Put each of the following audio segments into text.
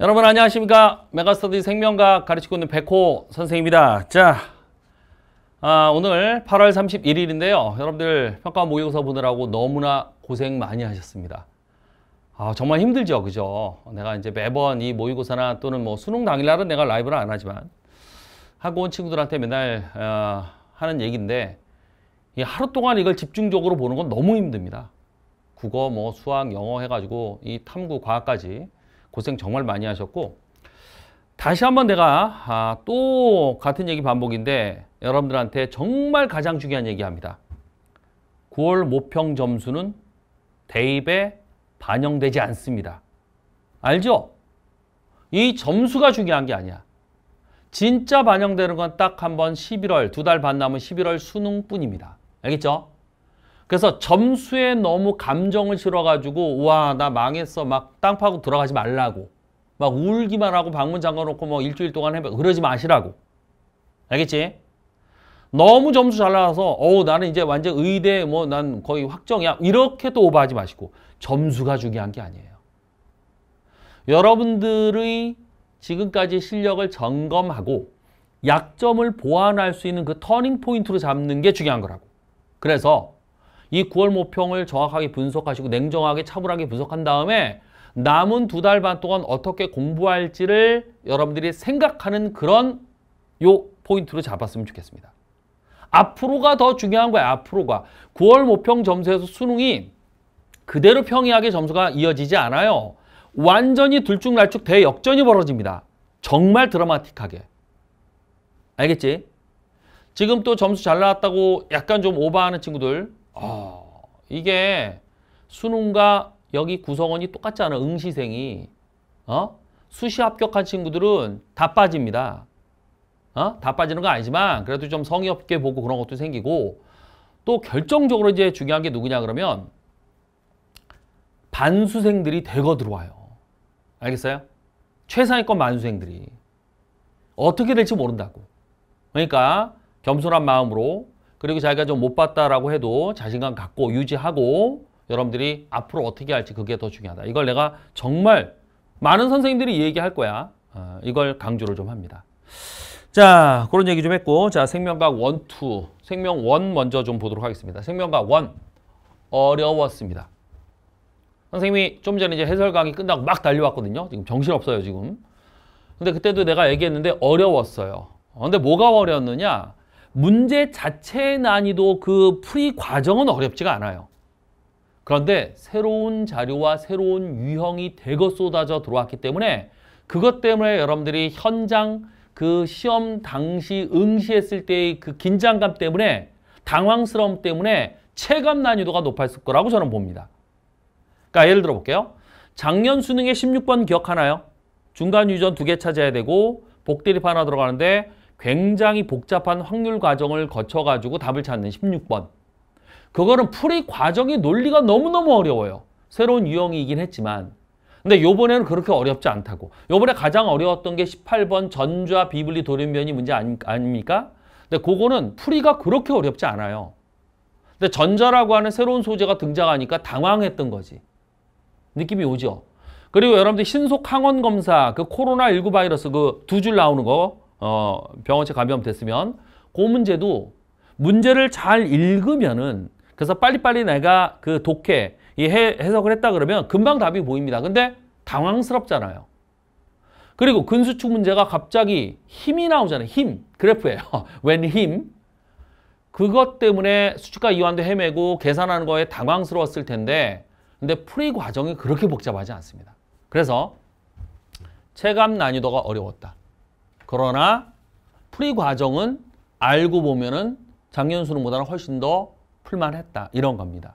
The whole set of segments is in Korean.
여러분 안녕하십니까 메가스터디 생명과 가르치고 있는 백호 선생입니다 자 아, 오늘 8월 31일인데요 여러분들 평가 모의고사 보느라고 너무나 고생 많이 하셨습니다 아 정말 힘들죠 그죠 내가 이제 매번 이 모의고사나 또는 뭐 수능 당일날은 내가 라이브를 안 하지만 하고 온 친구들한테 맨날 아, 하는 얘기인데 이 하루 동안 이걸 집중적으로 보는 건 너무 힘듭니다 국어 뭐 수학 영어 해가지고 이 탐구 과학까지 고생 정말 많이 하셨고 다시 한번 내가 아, 또 같은 얘기 반복인데 여러분들한테 정말 가장 중요한 얘기합니다. 9월 모평 점수는 대입에 반영되지 않습니다. 알죠? 이 점수가 중요한 게 아니야. 진짜 반영되는 건 딱 한 번 11월, 두 달 반 남은 11월 수능뿐입니다. 알겠죠? 그래서 점수에 너무 감정을 실어가지고 와 나 망했어 막 땅 파고 들어가지 말라고 막 울기만 하고 방문 잠가놓고 뭐 일주일 동안 해봐 그러지 마시라고 알겠지? 너무 점수 잘 나와서 어우 나는 이제 완전 의대 뭐 난 거의 확정이야 이렇게 또 오버하지 마시고 점수가 중요한 게 아니에요 여러분들의 지금까지 실력을 점검하고 약점을 보완할 수 있는 그 터닝 포인트로 잡는 게 중요한 거라고 그래서 이 9월 모평을 정확하게 분석하시고 냉정하게 차분하게 분석한 다음에 남은 두 달 반 동안 어떻게 공부할지를 여러분들이 생각하는 그런 요 포인트로 잡았으면 좋겠습니다. 앞으로가 더 중요한 거야. 앞으로가. 9월 모평 점수에서 수능이 그대로 평이하게 점수가 이어지지 않아요. 완전히 둘쭉날쭉 대역전이 벌어집니다. 정말 드라마틱하게. 알겠지? 지금 또 점수 잘 나왔다고 약간 좀 오버하는 친구들 아, 이게 수능과 여기 구성원이 똑같지 않아 응시생이 어? 수시 합격한 친구들은 다 빠집니다. 어? 다 빠지는 건 아니지만 그래도 좀 성의 없게 보고 그런 것도 생기고 또 결정적으로 이제 중요한 게 누구냐 그러면 반수생들이 대거 들어와요. 알겠어요? 최상위권 반수생들이 어떻게 될지 모른다고. 그러니까 겸손한 마음으로 그리고 자기가 좀 못 봤다라고 해도 자신감 갖고 유지하고 여러분들이 앞으로 어떻게 할지 그게 더 중요하다. 이걸 내가 정말 많은 선생님들이 얘기할 거야. 어, 이걸 강조를 좀 합니다. 자, 그런 얘기 좀 했고 자, 생명각 원투 생명 원 먼저 좀 보도록 하겠습니다. 생명각 원 어려웠습니다. 선생님이 좀 전에 이제 해설 강의 끝나고 막 달려왔거든요. 지금 정신없어요, 지금. 근데 그때도 내가 얘기했는데 어려웠어요. 어, 근데 뭐가 어려웠느냐? 문제 자체의 난이도 그 풀이 과정은 어렵지가 않아요. 그런데 새로운 자료와 새로운 유형이 대거 쏟아져 들어왔기 때문에 그것 때문에 여러분들이 현장 그 시험 당시 응시했을 때의 그 긴장감 때문에 당황스러움 때문에 체감 난이도가 높았을 거라고 저는 봅니다. 그러니까 예를 들어 볼게요. 작년 수능에 16번 기억하나요? 중간 유전 두 개 찾아야 되고 복대립 하나 들어가는데 굉장히 복잡한 확률 과정을 거쳐가지고 답을 찾는 16번. 그거는 풀이 과정이 논리가 너무너무 어려워요. 새로운 유형이긴 했지만. 근데 요번에는 그렇게 어렵지 않다고. 요번에 가장 어려웠던 게 18번 전좌 비블리 돌연변이 문제 아닙니까? 근데 그거는 풀이가 그렇게 어렵지 않아요. 근데 전자라고 하는 새로운 소재가 등장하니까 당황했던 거지. 느낌이 오죠? 그리고 여러분들 신속 항원 검사, 그 코로나19 바이러스 그 두 줄 나오는 거 어, 병원체 감염 됐으면 그 문제도 문제를 잘 읽으면은 그래서 빨리빨리 내가 그 독해 해, 해석을 했다 그러면 금방 답이 보입니다. 근데 당황스럽잖아요. 그리고 근수축 문제가 갑자기 힘이 나오잖아요. 힘 그래프예요. 웬 힘? 그것 때문에 수축과 이완도 헤매고 계산하는 거에 당황스러웠을 텐데 근데 풀이 과정이 그렇게 복잡하지 않습니다. 그래서 체감 난이도가 어려웠다. 그러나 풀이 과정은 알고 보면은 작년 수능보다는 훨씬 더 풀만했다. 이런 겁니다.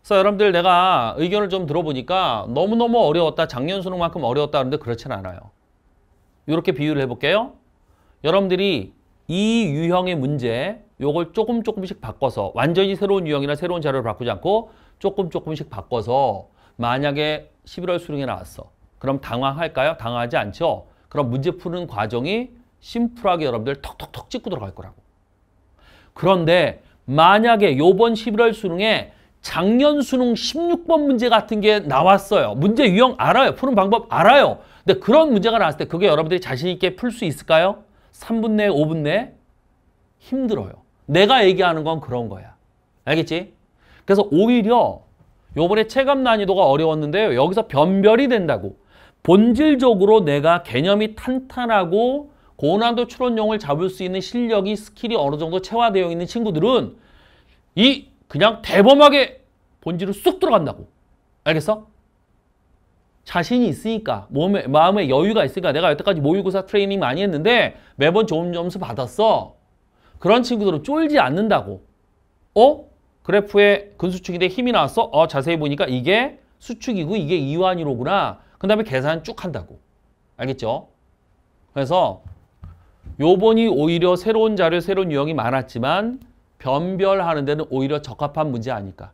그래서 여러분들 내가 의견을 좀 들어보니까 너무너무 어려웠다. 작년 수능만큼 어려웠다. 그런데 그렇진 않아요. 이렇게 비유를 해볼게요. 여러분들이 이 유형의 문제 요걸 조금 조금씩 바꿔서 완전히 새로운 유형이나 새로운 자료를 바꾸지 않고 조금 조금씩 바꿔서 만약에 11월 수능에 나왔어. 그럼 당황할까요? 당황하지 않죠? 그럼 문제 푸는 과정이 심플하게 여러분들 톡톡톡 찍고 들어갈 거라고. 그런데 만약에 요번 11월 수능에 작년 수능 16번 문제 같은 게 나왔어요. 문제 유형 알아요. 푸는 방법 알아요. 근데 그런 문제가 나왔을 때 그게 여러분들이 자신 있게 풀 수 있을까요? 3분 내에 5분 내에 힘들어요. 내가 얘기하는 건 그런 거야. 알겠지? 그래서 오히려 요번에 체감 난이도가 어려웠는데 요 여기서 변별이 된다고. 본질적으로 내가 개념이 탄탄하고 고난도 추론용을 잡을 수 있는 실력이 스킬이 어느 정도 체화되어 있는 친구들은 이 그냥 대범하게 본질을 쑥 들어간다고. 알겠어? 자신이 있으니까 몸에 마음에 여유가 있으니까 내가 여태까지 모의고사 트레이닝 많이 했는데 매번 좋은 점수 받았어. 그런 친구들은 쫄지 않는다고. 어? 그래프에 근수축인데 힘이 나왔어? 어, 자세히 보니까 이게 수축이고 이게 이완이로구나. 그 다음에 계산 쭉 한다고. 알겠죠? 그래서 요번이 오히려 새로운 자료, 새로운 유형이 많았지만 변별하는 데는 오히려 적합한 문제 아닐까.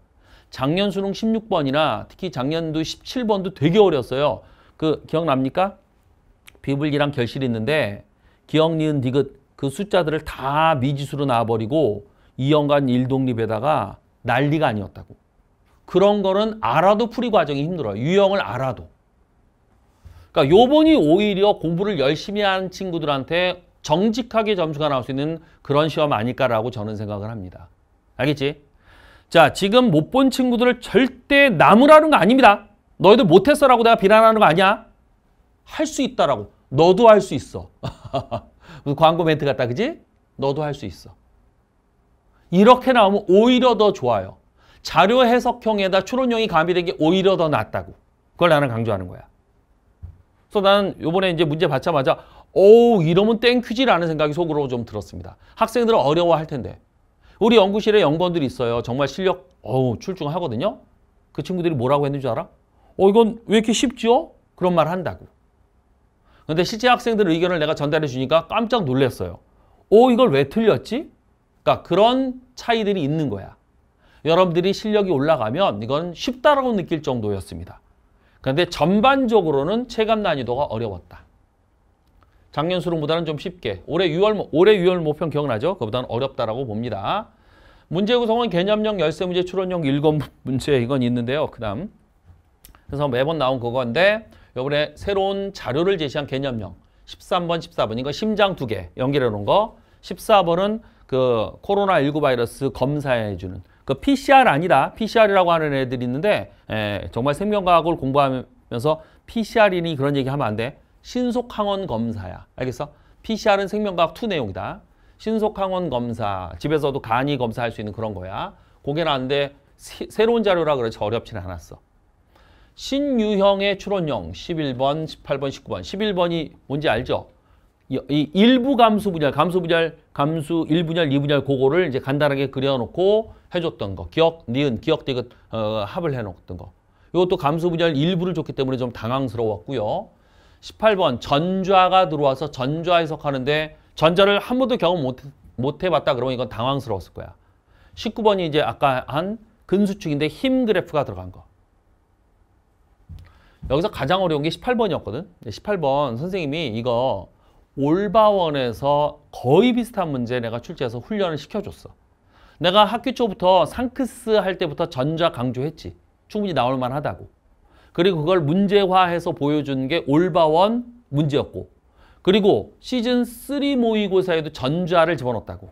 작년 수능 16번이나 특히 작년도 17번도 되게 어려웠어요. 그 기억납니까? 비블기랑 결실이 있는데 기억, 니은, 디귿 그 숫자들을 다 미지수로 놔버리고2연간 일독립에다가 난리가 아니었다고. 그런 거는 알아도 풀이 과정이 힘들어요. 유형을 알아도. 그러니까 요번이 오히려 공부를 열심히 한 친구들한테 정직하게 점수가 나올 수 있는 그런 시험 아닐까라고 저는 생각을 합니다. 알겠지? 자, 지금 못 본 친구들을 절대 나무라는 거 아닙니다. 너희들 못했어라고 내가 비난하는 거 아니야. 할 수 있다라고. 너도 할 수 있어. 그 광고 멘트 같다, 그지? 너도 할 수 있어. 이렇게 나오면 오히려 더 좋아요. 자료 해석형에다 추론형이 가미된 게 오히려 더 낫다고. 그걸 나는 강조하는 거야. 그래서 나는 요번에 이제 문제 받자마자 오 이러면 땡큐지라는 생각이 속으로 좀 들었습니다. 학생들은 어려워할 텐데 우리 연구실에 연구원들이 있어요. 정말 실력 어우 출중하거든요. 그 친구들이 뭐라고 했는지 알아? 어 이건 왜 이렇게 쉽죠 그런 말 한다고. 근데 실제 학생들 의견을 내가 전달해 주니까 깜짝 놀랐어요. 오 어, 이걸 왜 틀렸지? 그러니까 그런 차이들이 있는 거야. 여러분들이 실력이 올라가면 이건 쉽다라고 느낄 정도였습니다. 그런데 전반적으로는 체감 난이도가 어려웠다. 작년 수능보다는 좀 쉽게 올해 6월 올해 6월 모평 기억나죠? 그보다는 어렵다라고 봅니다. 문제 구성은 개념형 열세 문제 추론형 일곱 문제 이건 있는데요. 그다음 그래서 매번 나온 그건데 요번에 새로운 자료를 제시한 개념형 13번, 14번 이거 심장 두 개 연결해 놓은 거 14번은 그 코로나19 바이러스 검사해 주는 그 PCR 아니다. PCR이라고 하는 애들이 있는데 에, 예, 정말 생명과학을 공부하면서 PCR이니 그런 얘기 하면 안 돼. 신속항원 검사야. 알겠어? PCR은 생명과학 2 내용이다. 신속항원 검사, 집에서도 간이 검사할 수 있는 그런 거야. 고게 나왔는데 새, 새로운 자료라 그래서 어렵지는 않았어. 신유형의 출원형 11번, 18번, 19번. 11번이 뭔지 알죠? 이 일부 감수 분열, 감수 분열, 감수 1분열, 2분열 그거를 이제 간단하게 그려놓고 해줬던 거. 기억, 니은, 기억 대급 어, 합을 해놓던 거. 이것도 감수 분열 일부를 줬기 때문에 좀 당황스러웠고요. 18번 전좌가 들어와서 전좌 해석하는데 전자를 한 번도 경험 못, 못 해봤다 그러면 이건 당황스러웠을 거야. 19번이 이제 아까 한 근수축인데 힘 그래프가 들어간 거. 여기서 가장 어려운 게 18번이었거든. 18번 선생님이 이거 올바원에서 거의 비슷한 문제 내가 출제해서 훈련을 시켜줬어. 내가 학교 초부터 상크스 할 때부터 전자 강조했지. 충분히 나올 만하다고. 그리고 그걸 문제화해서 보여준 게 올바원 문제였고 그리고 시즌 3 모의고사에도 전자를 집어넣었다고.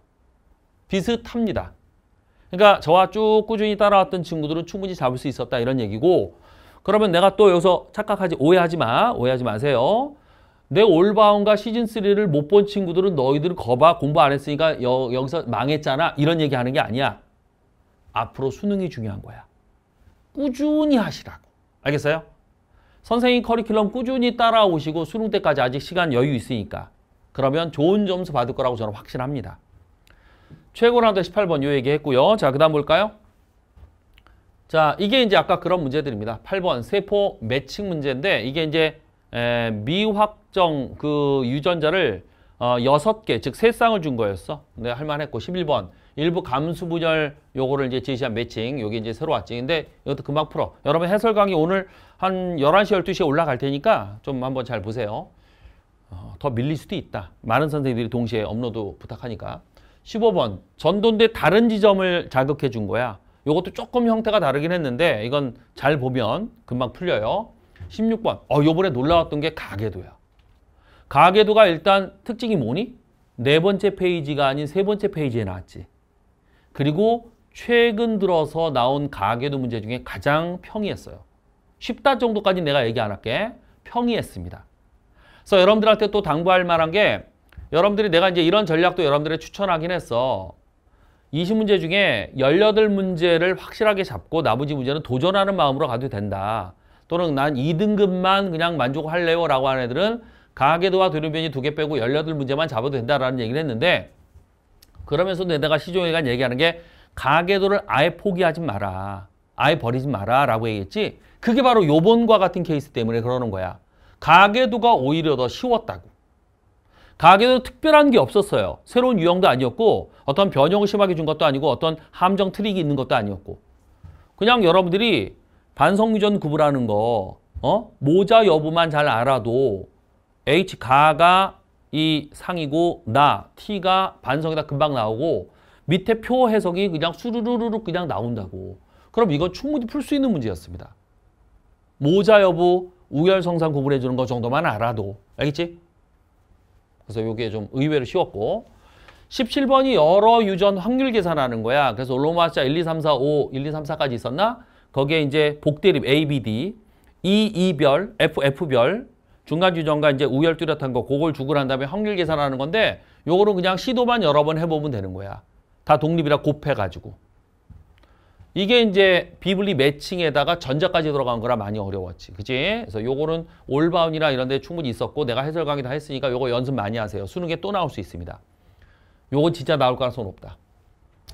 비슷합니다. 그러니까 저와 쭉 꾸준히 따라왔던 친구들은 충분히 잡을 수 있었다 이런 얘기고 그러면 내가 또 여기서 착각하지 오해하지 마 오해하지 마세요 내 올바운과 시즌3를 못 본 친구들은 너희들은 거봐 공부 안 했으니까 여, 여기서 망했잖아 이런 얘기하는 게 아니야. 앞으로 수능이 중요한 거야. 꾸준히 하시라고. 알겠어요? 선생님 커리큘럼 꾸준히 따라오시고 수능 때까지 아직 시간 여유 있으니까 그러면 좋은 점수 받을 거라고 저는 확신합니다. 최고난도 18번 요 얘기했고요. 자, 그 다음 볼까요? 자, 이게 이제 아까 그런 문제들입니다. 8번 세포 매칭 문제인데 이게 이제 에, 미확 특정 그 유전자를 어, 6개, 즉 3쌍을 준 거였어. 네, 할만했고 11번 일부 감수분열 요거를 이제 제시한 매칭 요게 이제 새로 왔지. 근데 이것도 금방 풀어. 여러분 해설 강의 오늘 한 11시, 12시에 올라갈 테니까 좀 한번 잘 보세요. 어, 더 밀릴 수도 있다. 많은 선생님들이 동시에 업로드 부탁하니까. 15번 전도인데 다른 지점을 자극해 준 거야. 요것도 조금 형태가 다르긴 했는데 이건 잘 보면 금방 풀려요. 16번 어 요번에 놀라웠던 게 가계도야. 가계도가 일단 특징이 뭐니? 네 번째 페이지가 아닌 세 번째 페이지에 나왔지. 그리고 최근 들어서 나온 가계도 문제 중에 가장 평이했어요. 쉽다 정도까지 내가 얘기 안 할게. 평이했습니다. 그래서 여러분들한테 또 당부할 만한 게 여러분들이 내가 이제 이런 전략도 여러분들에 추천하긴 했어. 20문제 중에 18문제를 확실하게 잡고 나머지 문제는 도전하는 마음으로 가도 된다. 또는 난 2등급만 그냥 만족할래요 라고 하는 애들은 가계도와 도료변이 두 개 빼고 18문제만 잡아도 된다라는 얘기를 했는데 그러면서 내다가 시종일관 얘기하는 게 가계도를 아예 포기하지 마라. 아예 버리지 마라 라고 얘기했지 그게 바로 요번과 같은 케이스 때문에 그러는 거야. 가계도가 오히려 더 쉬웠다고. 가계도 특별한 게 없었어요. 새로운 유형도 아니었고 어떤 변형을 심하게 준 것도 아니고 어떤 함정 트릭이 있는 것도 아니었고 그냥 여러분들이 반성유전 구분하는거 어? 모자 여부만 잘 알아도 H 가가 이 상이고 나 T가 반성이다 금방 나오고 밑에 표 해석이 그냥 수르르르 그냥 나온다고. 그럼 이건 충분히 풀 수 있는 문제였습니다. 모자 여부 우열성상 구분해 주는 것 정도만 알아도 알겠지? 그래서 이게 좀 의외로 쉬웠고 17번이 여러 유전 확률 계산하는 거야. 그래서 로마 자 1, 2, 3, 4, 5, 1, 2, 3, 4까지 있었나? 거기에 이제 복대립 A, B, D, E, E별, F, F별, 중간 규점과 이제 우열 뚜렷한 거 그걸 주고난 다음에 확률 계산하는 건데 요거는 그냥 시도만 여러 번 해보면 되는 거야. 다 독립이라 곱해가지고. 이게 이제 비블리 매칭에다가 전자까지 들어간 거라 많이 어려웠지. 그치 그래서 요거는 올바운이나 이런 데 충분히 있었고 내가 해설 강의 다 했으니까 요거 연습 많이 하세요. 수능에 또 나올 수 있습니다. 요거 진짜 나올 가능성 높다.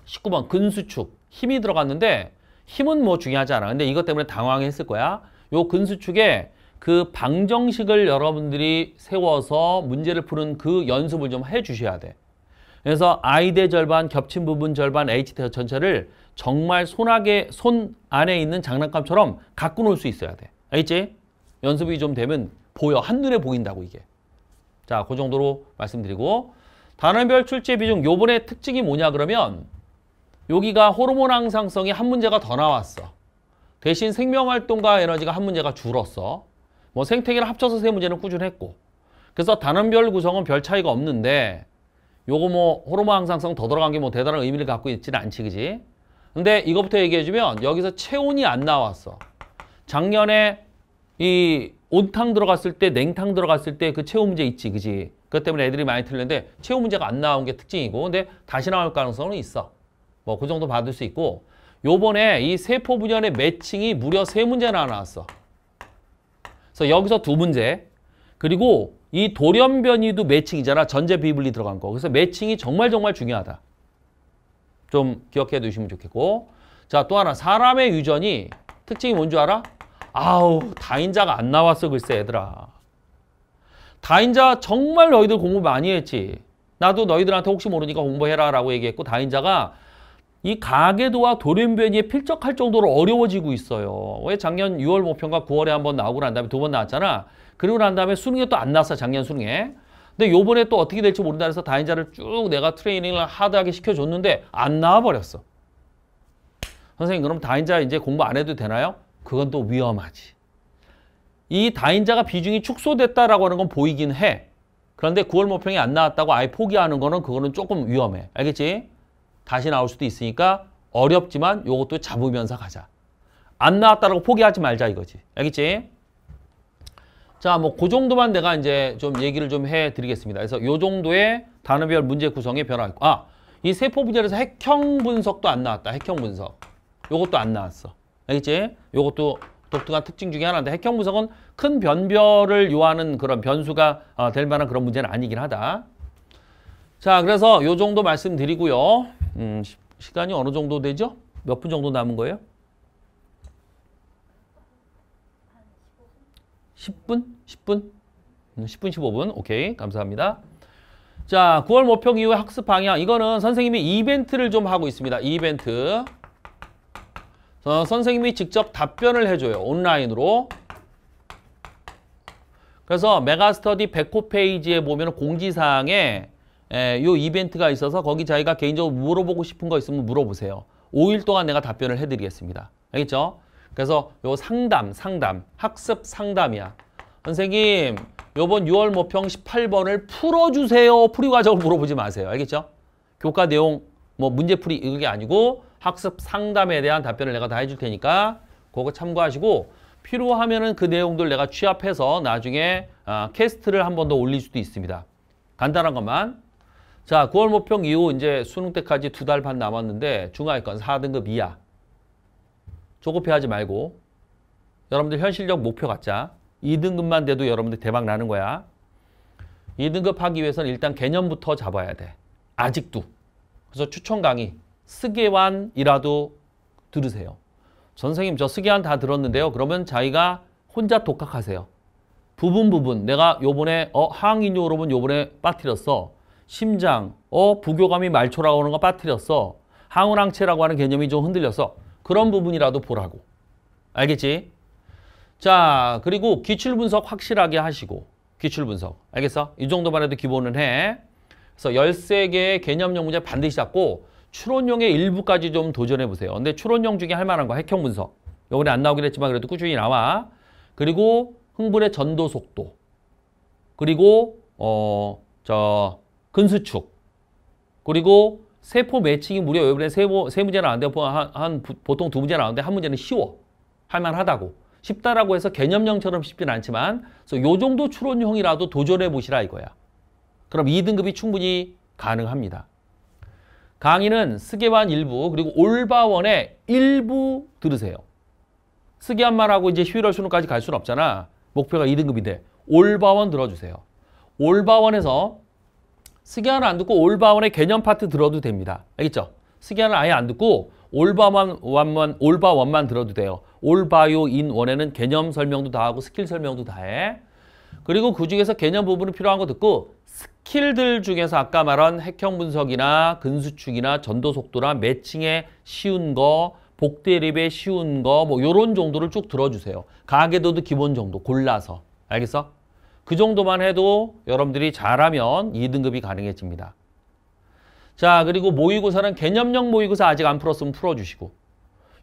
19번 근수축. 힘이 들어갔는데 힘은 뭐 중요하지 않아. 근데 이것 때문에 당황했을 거야. 요 근수축에 그 방정식을 여러분들이 세워서 문제를 푸는 그 연습을 좀 해주셔야 돼. 그래서 I 대 절반, 겹친 부분 절반, H 대 전체를 정말 손하게, 손 안에 있는 장난감처럼 갖고 놀 수 있어야 돼. 알겠지? 연습이 좀 되면 보여. 한눈에 보인다고 이게. 자, 그 정도로 말씀드리고 단원별 출제 비중 요번에 특징이 뭐냐 그러면 여기가 호르몬 항상성이 한 문제가 더 나왔어. 대신 생명활동과 에너지가 한 문제가 줄었어. 뭐 생태계를 합쳐서 세 문제는 꾸준했고 그래서 단원별 구성은 별 차이가 없는데 요거 뭐 호르몬 항상성 더 들어간 게 뭐 대단한 의미를 갖고 있지는 않지 그지? 근데 이것부터 얘기해주면 여기서 체온이 안 나왔어. 작년에 이 온탕 들어갔을 때 냉탕 들어갔을 때 그 체온 문제 있지 그지? 그것 때문에 애들이 많이 틀렸는데 체온 문제가 안 나온 게 특징이고 근데 다시 나올 가능성은 있어. 뭐 그 정도 받을 수 있고 요번에 이 세포 분열의 매칭이 무려 세 문제나 나왔어. 그래서 여기서 두 문제. 그리고 이 돌연변이도 매칭이잖아. 전제 비블리 들어간 거. 그래서 매칭이 정말 정말 중요하다. 좀 기억해 두시면 좋겠고. 자, 또 하나. 사람의 유전이 특징이 뭔 줄 알아? 아우, 다인자가 안 나왔어, 글쎄, 얘들아. 다인자 정말 너희들 공부 많이 했지. 나도 너희들한테 혹시 모르니까 공부해라 라고 얘기했고 다인자가 이 가계도와 돌연변이에 필적할 정도로 어려워지고 있어요. 왜 작년 6월 모평가 9월에 한 번 나오고 난 다음에 두 번 나왔잖아. 그리고 난 다음에 수능에 또 안 나왔어, 작년 수능에. 근데 요번에 또 어떻게 될지 모른다 해서 다인자를 쭉 내가 트레이닝을 하드하게 시켜줬는데 안 나와버렸어. 선생님 그럼 다인자 이제 공부 안 해도 되나요? 그건 또 위험하지. 이 다인자가 비중이 축소됐다라고 하는 건 보이긴 해. 그런데 9월 모평이 안 나왔다고 아예 포기하는 거는 그거는 조금 위험해. 알겠지? 다시 나올 수도 있으니까 어렵지만 요것도 잡으면서 가자. 안 나왔다라고 포기하지 말자 이거지. 알겠지? 자, 뭐 그 정도만 내가 이제 좀 얘기를 좀 해드리겠습니다. 그래서 요 정도의 단어별 문제 구성의 변화 아, 이 세포 분열에서 핵형 분석도 안 나왔다. 핵형 분석. 요것도 안 나왔어. 알겠지? 요것도 독특한 특징 중에 하나인데 핵형 분석은 큰 변별을 요하는 그런 변수가 어, 될 만한 그런 문제는 아니긴 하다. 자, 그래서 요 정도 말씀드리고요. 음, 시, 시간이 어느 정도 되죠? 몇 분 정도 남은 거예요? 10분? 10분? 10분 음, 15분. 오케이. 감사합니다. 자, 9월 모평 이후 학습 방향. 이거는 선생님이 이벤트를 좀 하고 있습니다. 이벤트. 어, 선생님이 직접 답변을 해줘요. 온라인으로. 그래서 메가스터디 1 0 0호 페이지에 보면 공지사항에 에, 예, 요 이벤트가 있어서 거기 자기가 개인적으로 물어보고 싶은 거 있으면 물어보세요. 5일 동안 내가 답변을 해드리겠습니다. 알겠죠? 그래서 요 상담, 상담, 학습 상담이야. 선생님, 요번 6월 모평 18번을 풀어주세요. 풀이 과정을 물어보지 마세요. 알겠죠? 교과 내용, 뭐 문제풀이 이게 아니고 학습 상담에 대한 답변을 내가 다 해줄 테니까 그거 참고하시고 필요하면은 그 내용들 내가 취합해서 나중에 아, 캐스트를 한 번 더 올릴 수도 있습니다. 간단한 것만 자, 9월 모평 이후 이제 수능 때까지 두 달 반 남았는데 중하위권 4등급 이하. 조급해 하지 말고 여러분들 현실적 목표 갖자. 2등급만 돼도 여러분들 대박 나는 거야. 2등급 하기 위해서는 일단 개념부터 잡아야 돼. 아직도. 그래서 추천 강의 스계완이라도 들으세요. 선생님 저 스계완 다 들었는데요. 그러면 자기가 혼자 독학하세요. 부분 부분 내가 요번에 어, 항학인요 여러분 요번에 빠뜨렸어. 심장, 어 부교감이 말초라고 하는 거 빠뜨렸어. 항우랑체라고 하는 개념이 좀 흔들려서 그런 부분이라도 보라고. 알겠지? 자, 그리고 기출 분석 확실하게 하시고 기출 분석. 알겠어? 이 정도만 해도 기본은 해. 그래서 13개의 개념형 문제 반드시 잡고 추론용의 일부까지 좀 도전해 보세요. 근데 추론용 중에 할 만한 거 핵형 분석. 요번에 안 나오긴 했지만 그래도 꾸준히 나와. 그리고 흥분의 전도 속도. 그리고 어저 근수축 그리고 세포 매칭이 무려 이번에 세, 세 문제 나왔는데 한, 한 보통 두 문제 나왔는데 한 문제는 쉬워 할만하다고 쉽다라고 해서 개념형처럼 쉽진 않지만 그래서 요 정도 추론형이라도 도전해 보시라 이거야 그럼 2등급이 충분히 가능합니다 강의는 스계완 일부 그리고 올바원의 일부 들으세요 스계완말하고 이제 휴일월 수능까지 갈 수는 없잖아 목표가 2등급인데 올바원 들어주세요 올바원에서 스기안을 안 듣고 올바원의 개념 파트 들어도 됩니다. 알겠죠? 스기안을 아예 안 듣고 올바 원만 올바원만 들어도 돼요. 올바요 인 원에는 개념 설명도 다 하고 스킬 설명도 다 해. 그리고 그 중에서 개념 부분은 필요한 거 듣고 스킬들 중에서 아까 말한 핵형 분석이나 근수축이나 전도 속도나 매칭에 쉬운 거, 복대립에 쉬운 거뭐 요런 정도를 쭉 들어주세요. 가계도도 기본 정도 골라서. 알겠어? 그 정도만 해도 여러분들이 잘하면 2등급이 가능해집니다. 자 그리고 모의고사는 개념형 모의고사 아직 안 풀었으면 풀어주시고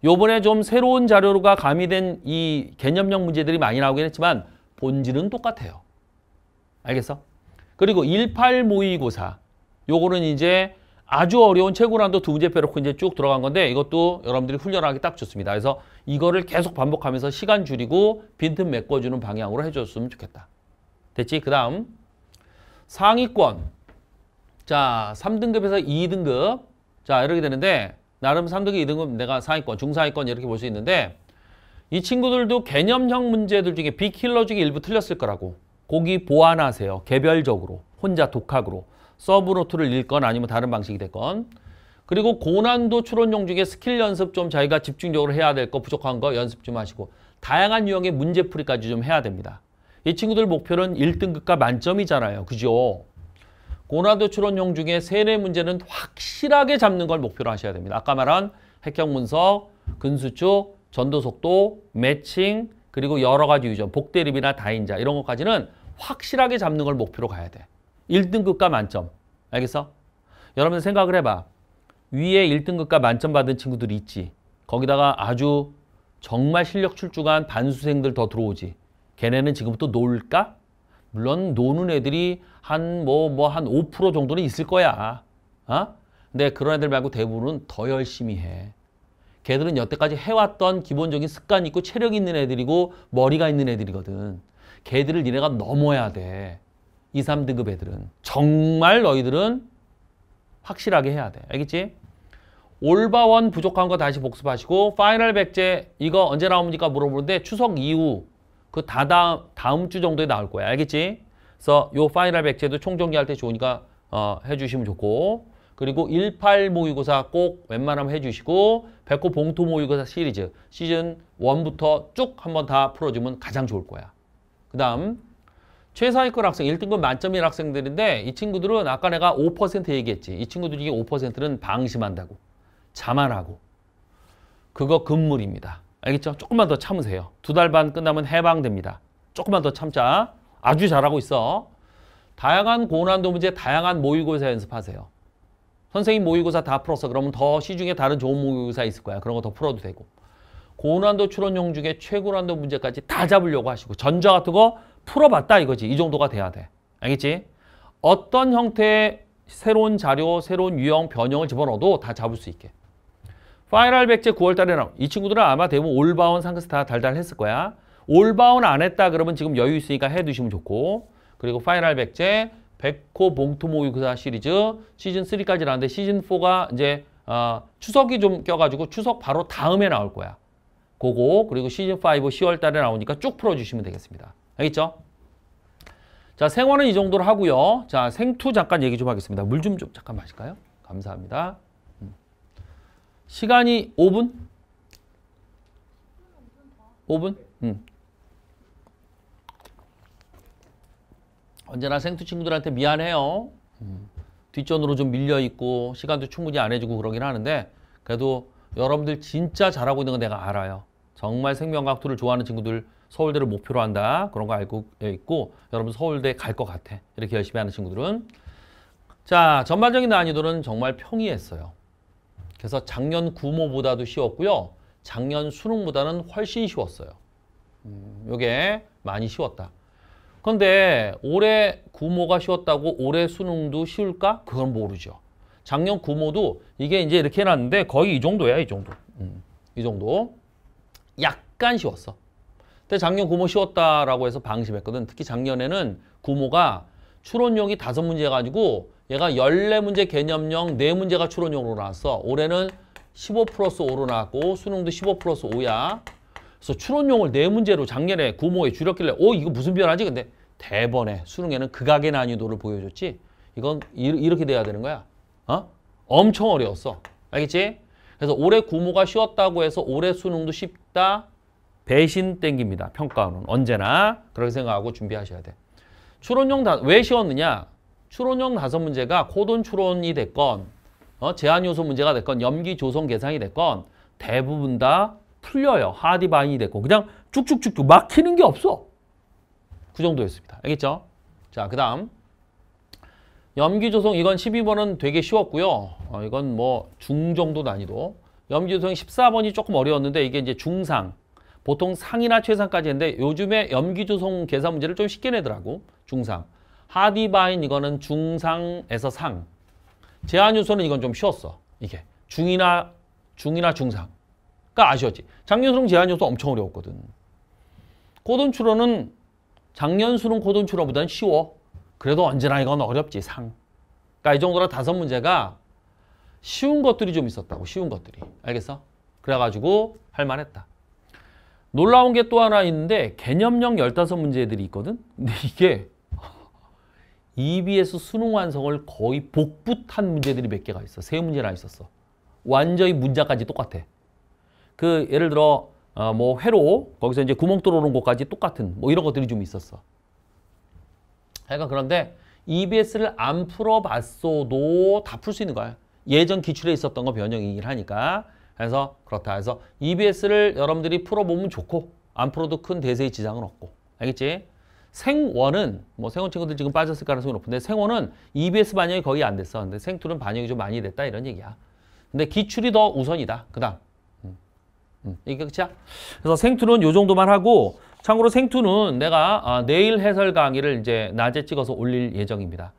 요번에 좀 새로운 자료가 가미된 이 개념형 문제들이 많이 나오긴 했지만 본질은 똑같아요. 알겠어? 그리고 18 모의고사 요거는 이제 아주 어려운 최고난도 두 문제 빼놓고 이제 쭉 들어간 건데 이것도 여러분들이 훈련하기 딱 좋습니다. 그래서 이거를 계속 반복하면서 시간 줄이고 빈틈 메꿔주는 방향으로 해줬으면 좋겠다. 됐지? 그 다음 상위권 자 3등급에서 2등급 자 이렇게 되는데 나름 3등급 2등급 내가 상위권 중상위권 이렇게 볼 수 있는데 이 친구들도 개념형 문제들 중에 비킬러 중에 일부 틀렸을 거라고 고기 보완하세요 개별적으로 혼자 독학으로 서브노트를 읽건 아니면 다른 방식이 됐건 그리고 고난도 추론용 중에 스킬 연습 좀 자기가 집중적으로 해야 될 거 부족한 거 연습 좀 하시고 다양한 유형의 문제풀이까지 좀 해야 됩니다. 이 친구들 목표는 1등급과 만점이잖아요. 그죠? 고난도 추론용 중에 세뇌 문제는 확실하게 잡는 걸 목표로 하셔야 됩니다. 아까 말한 핵형 문석 근수축, 전도속도, 매칭, 그리고 여러 가지 유전, 복대립이나 다인자 이런 것까지는 확실하게 잡는 걸 목표로 가야 돼. 1등급과 만점. 알겠어? 여러분 생각을 해봐. 위에 1등급과 만점 받은 친구들이 있지. 거기다가 아주 정말 실력 출중한 반수생들 더 들어오지. 걔네는 지금부터 놀까? 물론 노는 애들이 한 뭐 뭐 한 5% 정도는 있을 거야. 어? 근데 그런 애들 말고 대부분은 더 열심히 해. 걔들은 여태까지 해왔던 기본적인 습관 있고 체력 있는 애들이고 머리가 있는 애들이거든. 걔들을 니네가 넘어야 돼. 2, 3등급 애들은. 정말 너희들은 확실하게 해야 돼. 알겠지? 올바원 부족한 거 다시 복습하시고 파이널 백제 이거 언제 나옵니까 물어보는데 추석 이후 그 다다음 다음 주 정도에 나올 거야. 알겠지? 그래서 요 파이널 백제도 총정리할 때 좋으니까 어, 해주시면 좋고 그리고 18 모의고사 꼭 웬만하면 해주시고 배꼽 봉투 모의고사 시리즈 시즌 1부터 쭉 한번 다 풀어주면 가장 좋을 거야. 그 다음 최상위권 학생 1등급 만점인 학생들인데 이 친구들은 아까 내가 5% 얘기했지. 이 친구들이 5%는 방심한다고 자만하고 그거 금물입니다. 알겠죠? 조금만 더 참으세요. 두 달 반 끝나면 해방됩니다. 조금만 더 참자. 아주 잘하고 있어. 다양한 고난도 문제, 다양한 모의고사 연습하세요. 선생님 모의고사 다 풀었어. 그러면 더 시중에 다른 좋은 모의고사 있을 거야. 그런 거 더 풀어도 되고. 고난도 추론용 중에 최고난도 문제까지 다 잡으려고 하시고 전자 같은 거 풀어봤다 이거지. 이 정도가 돼야 돼. 알겠지? 어떤 형태의 새로운 자료, 새로운 유형, 변형을 집어넣어도 다 잡을 수 있게. 파이널 백제 9월달에 나온 이 친구들은 아마 대부분 올바운 상승 다 달달했을 거야. 올바운 안 했다 그러면 지금 여유 있으니까 해두시면 좋고 그리고 파이널 백제 백호 봉투 모의고사 시리즈 시즌 3까지 나왔는데 시즌 4가 이제 어, 추석이 좀 껴가지고 추석 바로 다음에 나올 거야. 그거 그리고 시즌 5 10월 달에 나오니까 쭉 풀어주시면 되겠습니다. 알겠죠? 자 생화는 이 정도로 하고요. 자 생투 잠깐 얘기 좀 하겠습니다. 물 좀 좀 잠깐 마실까요? 감사합니다. 시간이 5분? 5분? 응. 언제나 생투 친구들한테 미안해요. 뒷전으로 좀 밀려있고 시간도 충분히 안 해주고 그러긴 하는데 그래도 여러분들 진짜 잘하고 있는 건 내가 알아요. 정말 생명과학투를 좋아하는 친구들 서울대를 목표로 한다. 그런 거 알고 예, 있고 여러분 서울대 갈 것 같아. 이렇게 열심히 하는 친구들은 자 전반적인 난이도는 정말 평이했어요. 그래서 작년 구모보다도 쉬웠고요. 작년 수능보다는 훨씬 쉬웠어요. 이게 음, 많이 쉬웠다. 그런데 올해 구모가 쉬웠다고 올해 수능도 쉬울까? 그건 모르죠. 작년 구모도 이게 이제 이렇게 해놨는데 거의 이 정도야, 이 정도. 음, 이 정도. 약간 쉬웠어. 근데 작년 구모 쉬웠다라고 해서 방심했거든. 특히 작년에는 구모가 추론용이 다섯 문제 가지고 얘가 14문제 개념형 4문제가 추론형으로 나왔어. 올해는 15 플러스 5로 나왔고 수능도 15 플러스 5야. 그래서 추론용을 4문제로 작년에 구모에 줄였길래 오 이거 무슨 변화지? 근데 대번에 수능에는 극악의 난이도를 보여줬지. 이건 이렇게 돼야 되는 거야. 어? 엄청 어려웠어. 알겠지? 그래서 올해 구모가 쉬웠다고 해서 올해 수능도 쉽다? 배신 땡깁니다. 평가는 언제나 그렇게 생각하고 준비하셔야 돼. 추론용 단, 왜 쉬웠느냐? 추론형 다섯 문제가 코돈 추론이 됐건 어, 제한 요소 문제가 됐건 염기 조성 계산이 됐건 대부분 다 풀려요. 하디 바인이 됐고 그냥 쭉쭉쭉쭉 막히는 게 없어. 그 정도였습니다. 알겠죠? 자, 그 다음 염기 조성 이건 12번은 되게 쉬웠고요. 어, 이건 뭐 중정도 난이도 염기 조성 14번이 조금 어려웠는데 이게 이제 중상 보통 상이나 최상까지 했는데 요즘에 염기 조성 계산 문제를 좀 쉽게 내더라고 중상 하디바인 이거는 중상에서 상. 제한유소는 이건 좀 쉬웠어. 이게 중이나 중이나 중상가 아쉬웠지. 작년 수능 제한 요소 엄청 어려웠거든. 고돈 추론은 작년 수능 고돈 추론보다는 쉬워. 그래도 언제나 이건 어렵지 상. 그러니까 이 정도로 다섯 문제가 쉬운 것들이 좀 있었다고 쉬운 것들이 알겠어? 그래가지고 할만했다. 놀라운 게 또 하나 있는데 개념형 열다 문제들이 있거든. 근데 이게 EBS 수능 완성을 거의 복붙한 문제들이 몇 개가 있어. 세 문제나 있었어. 완전히 문자까지 똑같아. 그 예를 들어 어, 뭐 회로 거기서 이제 구멍 뚫어놓은 것까지 똑같은 뭐 이런 것들이 좀 있었어. 그러니까 그런데 EBS를 안 풀어봤어도 다 풀 수 있는 거야. 예전 기출에 있었던 거 변형이긴 하니까. 그래서 그렇다. 해서 EBS를 여러분들이 풀어보면 좋고 안 풀어도 큰 대세의 지장은 없고. 알겠지? 생원은 뭐 생원 친구들 지금 빠졌을 가능성이 높은데 생원은 EBS 반영이 거의 안 됐어. 근데 생투는 반영이 좀 많이 됐다 이런 얘기야. 근데 기출이 더 우선이다. 그다음. 음. 음. 이게 그이야 그래서 생투는 요 정도만 하고 참고로 생투는 내가 아, 내일 해설 강의를 이제 낮에 찍어서 올릴 예정입니다.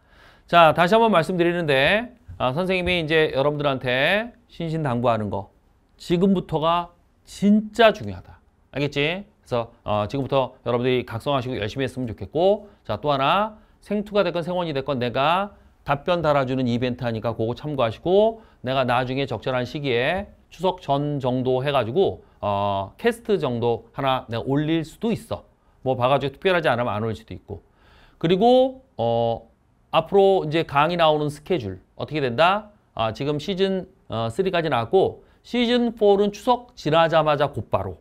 자, 다시 한번 말씀드리는데 아, 선생님이 이제 여러분들한테 신신당부하는 거 지금부터가 진짜 중요하다. 알겠지? 그래서 어, 지금부터 여러분들이 각성하시고 열심히 했으면 좋겠고 자또 하나 생투가 됐건 생원이 됐건 내가 답변 달아주는 이벤트 하니까 그거 참고하시고 내가 나중에 적절한 시기에 추석 전 정도 해가지고 어, 캐스트 정도 하나 내가 올릴 수도 있어. 뭐 봐가지고 특별하지 않으면 안 올릴 수도 있고. 그리고 어, 앞으로 이제 강의 나오는 스케줄 어떻게 된다? 아, 지금 시즌 어, 3까지 나왔고 시즌 4는 추석 지나자마자 곧바로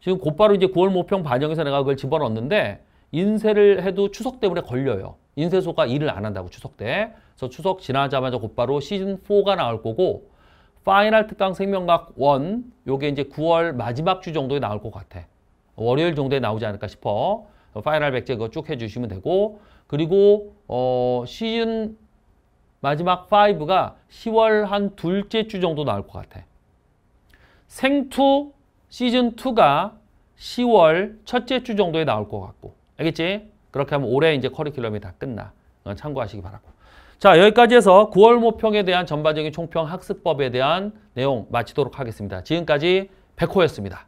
지금 곧바로 이제 9월 모평 반영해서 내가 그걸 집어넣었는데 인쇄를 해도 추석 때문에 걸려요. 인쇄소가 일을 안 한다고 추석 때. 그래서 추석 지나자마자 곧바로 시즌4가 나올 거고 파이널 특강 생명학 1 요게 이제 9월 마지막 주 정도에 나올 것 같아. 월요일 정도에 나오지 않을까 싶어. 파이널 백제 그거 쭉 해주시면 되고 그리고 어 시즌 마지막 5가 10월 한 둘째 주 정도 나올 것 같아. 생투 시즌2가 10월 첫째 주 정도에 나올 것 같고 알겠지? 그렇게 하면 올해 이제 커리큘럼이 다 끝나. 참고하시기 바라고. 자 여기까지 해서 9월 모평에 대한 전반적인 총평 학습법에 대한 내용 마치도록 하겠습니다. 지금까지 백호였습니다.